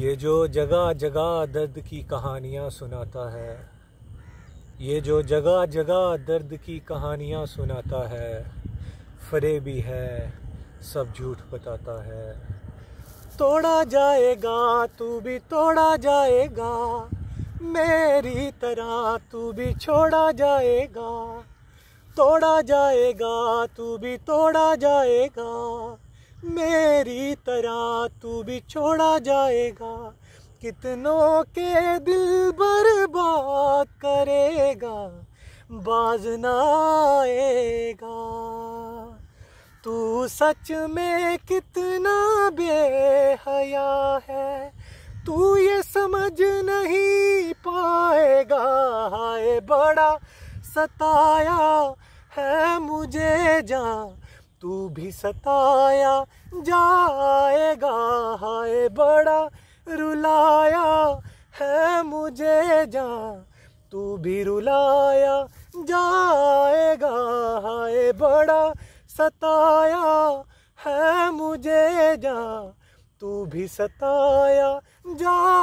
ये जो जगह जगह दर्द की कहानियाँ सुनाता है ये जो जगह जगह दर्द की कहानियाँ सुनाता है फरे भी है सब झूठ बताता है तोड़ा जाएगा तू भी तोड़ा जाएगा मेरी तरह तू भी छोड़ा जाएगा तोड़ा जाएगा तू भी तोड़ा जाएगा मेरी तरह तू भी छोड़ा जाएगा कितनों के दिल बर्बाद करेगा बाज ना आएगा तू सच में कितना बेहया है तू ये समझ नहीं पाएगा हाय बड़ा सताया है मुझे जा तू भी सताया जाएगा हाय बड़ा रुलाया है मुझे जा तू भी रुलाया जाएगा हाय बड़ा सताया है मुझे जा तू भी सताया जा